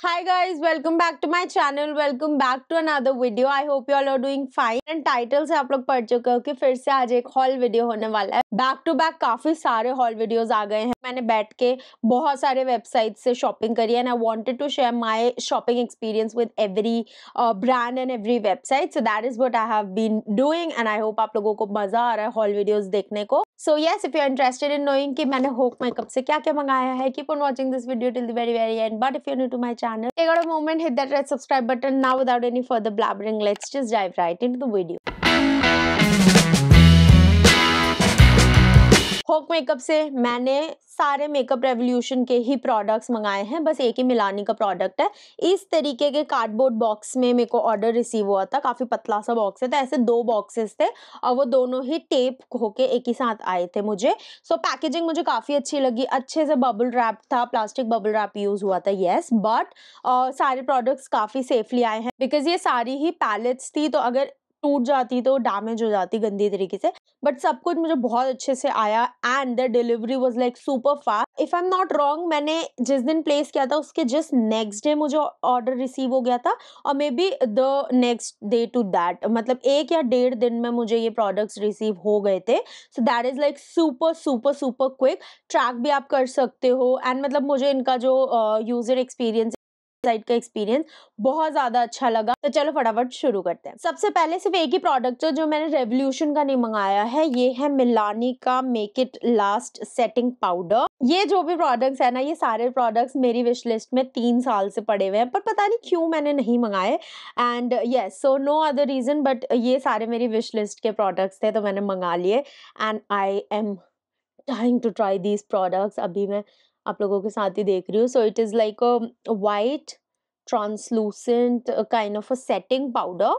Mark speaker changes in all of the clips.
Speaker 1: hi guys welcome back to my channel welcome back to another video i hope you all are doing fine and title से आप लोग पढ़ चुके हो कि फिर से आज एक हॉल वीडियो होने वाला है बैक टू बैक काफ़ी सारे हॉल वीडियोस आ गए हैं मैंने बैठ के बहुत सारे वेबसाइट से शॉपिंग करी and I wanted to share my shopping experience with every brand and every website so that is what I have been doing and I hope आप लोगों को मज़ा आ रहा है हॉल वीडियोज देखने को so yes if you interested in knowing की मैंने होक मेकअप से क्या क्या मंगाया है keep on watching this video till the very very end but if you new to my channel take out moment hit that red subscribe button now without any further blabbering let's just dive right in the video Hok makeup से मैंने सारे makeup revolution के ही products मंगाए हैं बस एक ही मिलानी का product है इस तरीके के कार्डबोर्ड बॉक्स में मेरे को ऑर्डर रिसीव हुआ था काफ़ी पतला सा बॉक्स है तो ऐसे दो बॉक्सेस थे और वो दोनों ही टेप होके एक ही साथ आए थे मुझे सो so, पैकेजिंग मुझे काफ़ी अच्छी लगी अच्छे से बबल रैप था प्लास्टिक बबल रैप यूज़ हुआ था येस बट सारे प्रोडक्ट्स काफ़ी सेफली आए हैं बिकॉज ये सारी ही पैलेट्स थी तो अगर टूट जाती तो डैमेज हो जाती गंदी तरीके से बट सब कुछ मुझे बहुत अच्छे से आया and the delivery was like super fast if I am not wrong मैंने जिस दिन प्लेस किया था उसके जस्ट नेक्स्ट डे मुझे ऑर्डर रिसीव हो गया था और maybe the next day to that मतलब एक या डेढ़ दिन में मुझे ये प्रोडक्ट्स रिसीव हो गए थे so that is like super super super quick track भी आप कर सकते हो एंड मतलब मुझे इनका जो यूज़र uh, एक्सपीरियंस साइड का एक्सपीरियंस बहुत ज्यादा अच्छा लगा तो चलो फटाफट शुरू करते हैं सबसे पहले सिर्फ एक ही प्रोडक्ट जो मैंने रेवल्यूशन का नहीं मंगाया है ये है मिलानी का make it last setting powder ये जो भी प्रोडक्ट्स है ना ये सारे प्रोडक्ट्स मेरी विश लिस्ट में तीन साल से पड़े हुए हैं पर पता नहीं क्यों मैंने नहीं मंगाए and yes so no other reason but ये सारे मेरी विश लिस्ट के प्रोडक्ट्स थे तो मैंने मंगा लिए and I am dying to try these products अभी मैं आप लोगों के साथ ही देख रही हूँ so it is like a white translucent kind of a setting powder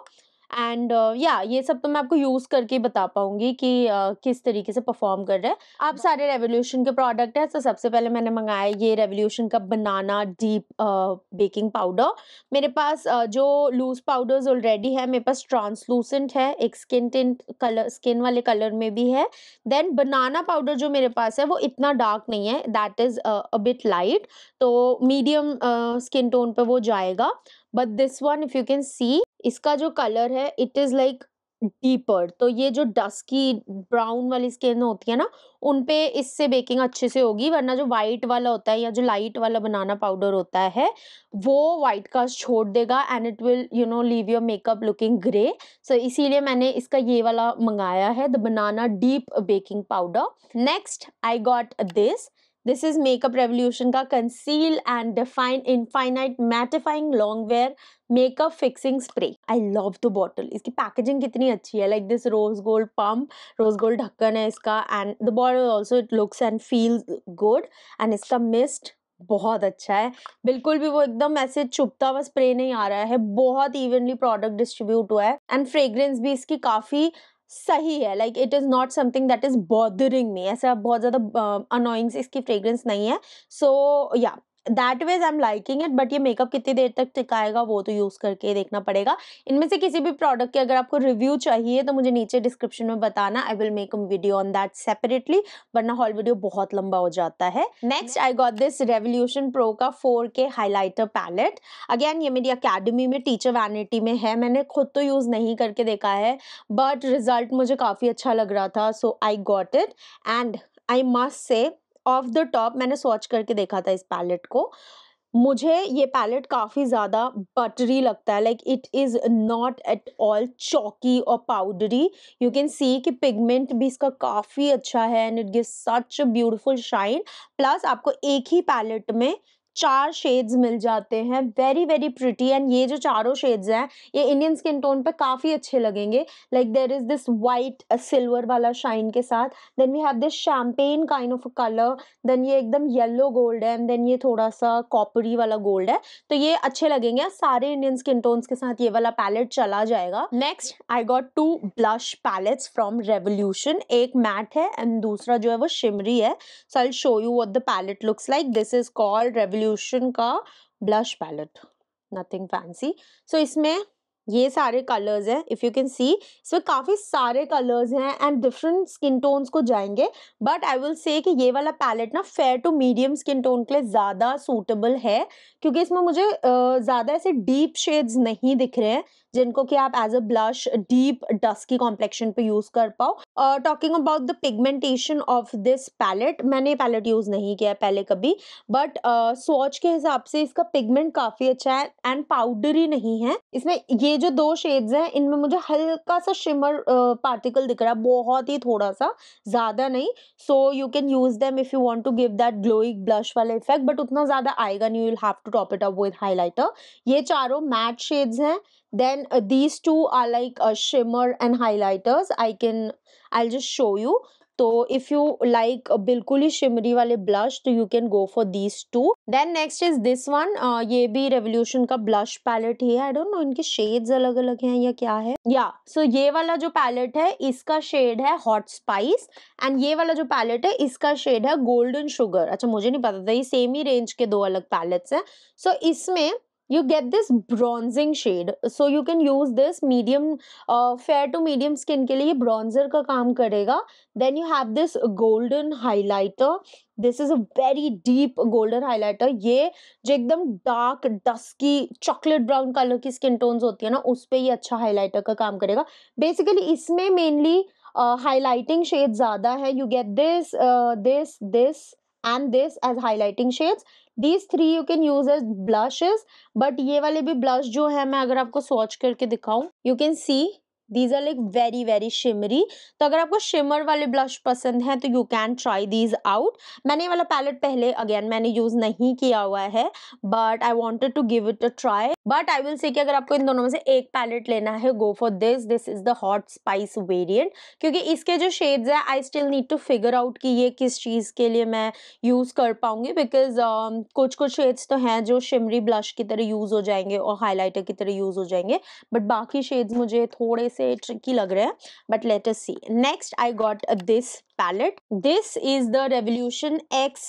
Speaker 1: and या ये सब तो मैं आपको यूज़ करके बता पाऊंगी कि uh, किस तरीके से परफॉर्म कर रहा है आप हाँ। सारे रेवोल्यूशन के प्रोडक्ट हैं तो सबसे पहले मैंने मंगाया ये रेवोल्यूशन का बनाना डीप बेकिंग पाउडर मेरे पास uh, जो लूज पाउडर्स ऑलरेडी है मेरे पास ट्रांसलूसेंट है एक स्किन टिंट कलर स्किन वाले कलर में भी है देन बनाना पाउडर जो मेरे पास है वो इतना डार्क नहीं है that is a bit light तो मीडियम स्किन टोन पर वो जाएगा but this one if you can see इसका जो कलर है इट इज़ लाइक डीपर तो ये जो डस्की ब्राउन वाली स्किन होती है ना उन पे इससे बेकिंग अच्छे से होगी वरना जो वाइट वाला होता है या जो लाइट वाला बनाना पाउडर होता है वो वाइट का छोड़ देगा and it will you know leave your makeup looking grey so इसीलिए मैंने इसका ये वाला मंगाया है the banana deep baking powder next I got this this is Makeup Revolution का conceal and define infinite mattifying long wear makeup fixing spray I love the bottle इसकी packaging कितनी अच्छी है like this rose gold pump rose gold ढक्कन है इसका and the bottle also it looks and feel good and इसका mist बहुत अच्छा है बिल्कुल भी वो एकदम ऐसे चुपता हुआ स्प्रे नहीं आ रहा है बहुत इवनली प्रोडक्ट डिस्ट्रीब्यूट हुआ है एंड फ्रेग्रेंस भी इसकी काफ़ी सही है like it is not something that is bothering me ऐसा बहुत ज़्यादा अनोइंग्स इसकी फ्रेग्रेंस नहीं है so yeah that ways I am liking it but ये मेकअप कितनी देर तक टिकाएगा वो तो यूज़ करके देखना पड़ेगा इनमें से किसी भी प्रोडक्ट के अगर आपको रिव्यू चाहिए तो मुझे नीचे डिस्क्रिप्शन में बताना I will make a video on that separately वरना हॉल वीडियो बहुत लंबा हो जाता है next I got this Revolution Pro का four K highlighter palette again ये मेरी अकेडमी में टीचर वैनिटी में है मैंने खुद तो यूज़ नहीं करके देखा है बट रिजल्ट मुझे काफ़ी अच्छा लग रहा था so I got it and I must say off the top मैंने स्वॉच करके देखा था इस पैलेट को मुझे ये पैलेट काफ़ी ज़्यादा बटरी लगता है like it is not at all chalky और पाउडरी यू कैन सी कि पिगमेंट भी इसका काफ़ी अच्छा है and it give such beautiful shine plus आपको एक ही पैलेट में चार शेड्स मिल जाते हैं वेरी वेरी प्रिटी एंड ये जो चारों शेड्स हैं ये इंडियन स्किन टोन पे काफ़ी अच्छे लगेंगे like there is this white silver वाला शाइन के साथ then we have this champagne kind of colour then ये एकदम येलो गोल्ड है एंड देन ये थोड़ा सा कॉपरी वाला गोल्ड है तो ये अच्छे लगेंगे सारे इंडियन स्किन टोन्स के साथ ये वाला पैलेट चला जाएगा next I got two blush palettes from Revolution एक मैट है एंड दूसरा जो है वो शिमरी है so I show you what the palette looks like this is called Revolution Solution का blush palette nothing fancy so इसमें ये सारे कलर्स हैं इफ़ यू कैन सी इसमें काफ़ी सारे कलर्स हैं एंड डिफरेंट स्किन टोन्स को जाएंगे बट आई विल से कि ये वाला पैलेट ना fair to medium skin tone के लिए ज़्यादा सूटेबल है क्योंकि इसमें मुझे ज़्यादा ऐसे डीप शेड्स नहीं दिख रहे हैं जिनको कि आप as a blush deep dusky complexion पे यूज़ कर पाओ talking about the pigmentation of this palette मैंने पैलेट यूज़ नहीं किया पहले कभी बट स्वॉच uh, के हिसाब से इसका पिगमेंट काफ़ी अच्छा है एंड पाउडरी नहीं है इसमें ये जो दो शेड्स हैं इनमें मुझे हल्का सा शिमर पार्टिकल दिख रहा है बहुत ही थोड़ा सा ज़्यादा नहीं so you can use them if you want to give that glowing blush वाला इफेक्ट बट उतना ज़्यादा आएगा नहीं you have to top it up with highlighter ये चारों मैट शेड्स हैं then these two are like shimmer and highlighters I can I just show you तो if you like बिल्कुल ही शिमरी वाले ब्लश तो you can go for these two then next is this one ये भी Revolution का blush palette ही है आई डोंट नो इनके शेड्स अलग अलग हैं या क्या है या yeah, सो so ये वाला जो पैलेट है इसका शेड है हॉट स्पाइस एंड ये वाला जो पैलेट है इसका शेड है गोल्डन शुगर अच्छा मुझे नहीं पता था ये सेम ही रेंज के दो अलग पैलेट्स हैं सो so इसमें you get this bronzing shade so you can use this medium uh, fair to medium skin ke liye bronzer ka kaam karega then you have this golden highlighter this is a very deep golden highlighter ye jo ekdam dark dusky chocolate brown color ki skin tones hoti hai na us pe ye acha highlighter ka kaam karega basically isme mainly uh, highlighting highlighting zyada hai you get this uh, this this and this as highlighting shades these three you can use as blushes but ये वाले भी blush जो है मैं अगर आपको swatch करके दिखाऊं you can see these are like very very shimmery तो अगर आपको शिमर वाले ब्लश पसंद हैं तो you can try these out मैंने ये वाला पैलेट पहले अगेन मैंने यूज़ नहीं किया हुआ है but I wanted to give it a try but I will say कि अगर आपको इन दोनों में से एक पैलेट लेना है go for this this is the hot spice variant क्योंकि इसके जो शेड्स है I still need to figure out कि ये किस चीज़ के लिए मैं यूज़ कर पाऊँगी बिकॉज um, कुछ कुछ शेड्स तो हैं जो शिमरी ब्लश की तरह यूज़ हो जाएंगे और हाईलाइटर की तरह यूज़ हो जाएंगे बट बाकी शेड्स मुझे थोड़े से ट्रिकी लग रहे हैं but let us see next I got this palette this is the Revolution X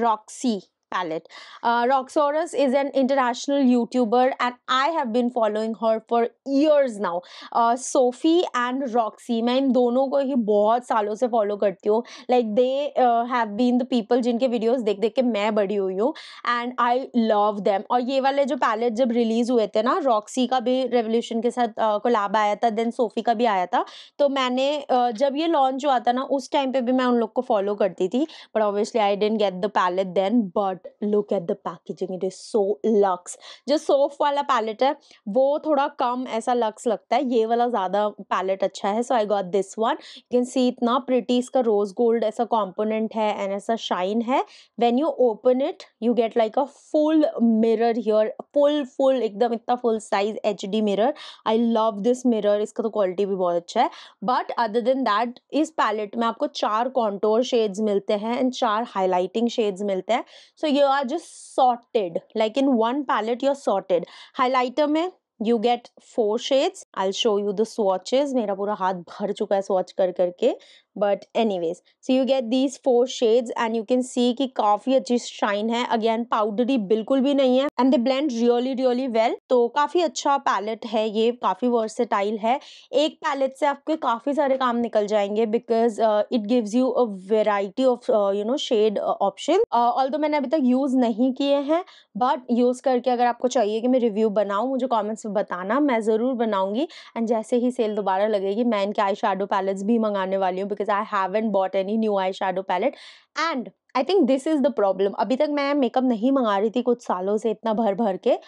Speaker 1: Roxy palette. Uh, roxorus is an international YouTuber and I have been following her for years now. Uh, Sophie and Roxy, main इन दोनों को ही बहुत सालों से follow karti hu Like they uh, have been the people jinke videos dekh dekh ke main badi hui hu and I love them. aur ye wale jo palette jab release hue the na roxy ka bhi revolution ke sath uh, collab aaya tha then sophie ka bhi aaya tha to maine uh, jab ye launch hua tha na us time pe bhi main un log ko follow karti thi but obviously i didn't get the palette then but but look at the packaging it is so luxe जो सोफ वाला palette है वो थोड़ा कम ऐसा lux लगता है ये वाला ज़्यादा पैलेट अच्छा है so I got this one you can see इतना प्रिटी इसका रोज़ गोल्ड ऐसा कॉम्पोनेंट है एंड ऐसा शाइन है when you open it you get like a full mirror here full full एकदम इतना full size H D mirror I love this mirror इसका तो क्वालिटी भी बहुत अच्छा है बट अदर देन दैट इस पैलेट में आपको चार कॉन्टोर शेड्स मिलते हैं एंड चार हाईलाइटिंग शेड्स मिलते हैं so you are just sorted like in one palette you are sorted highlighter में you get four shades I show you the swatches मेरा पूरा हाथ भर चुका है स्वॉच कर करके but anyways so you get these four shades and you can see की काफी अच्छी शाइन है अगेन पाउडरी बिल्कुल भी नहीं है and they blend really really well तो काफी अच्छा पैलेट है ये काफी वर्सेटाइल है एक पैलेट से आपके काफी सारे काम निकल जाएंगे because it gives you a variety of you know shade option although मैंने अभी तक यूज नहीं किए हैं बट यूज करके अगर आपको चाहिए कि मैं रिव्यू बनाऊँ मुझे कॉमेंट्स में बताना मैं जरूर बनाऊंगी एंड जैसे ही सेल दोबारा लगेगी मैं इनके आई शेडो पैलेट्स भी मंगाने वाली हूँ because I haven't bought any new eye shadow palette and I think this is the problem अभी तक मैं मेकअप नहीं मंगा रही थी कुछ सालों से इतना भर भर के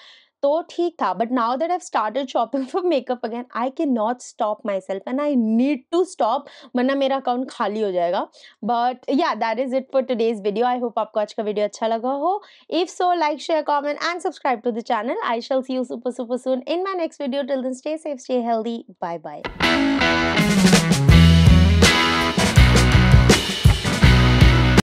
Speaker 1: तो ठीक था but now that I started shopping for makeup again I can not stop my self and I need to stop वरना मेरा अकाउंट खाली हो जाएगा but yeah that is it for today's video I hope आपको आज का video अच्छा लगा हो if so like share comment and subscribe to the channel I shall see you super super soon in my next video till दिन stay safe stay healthy bye bye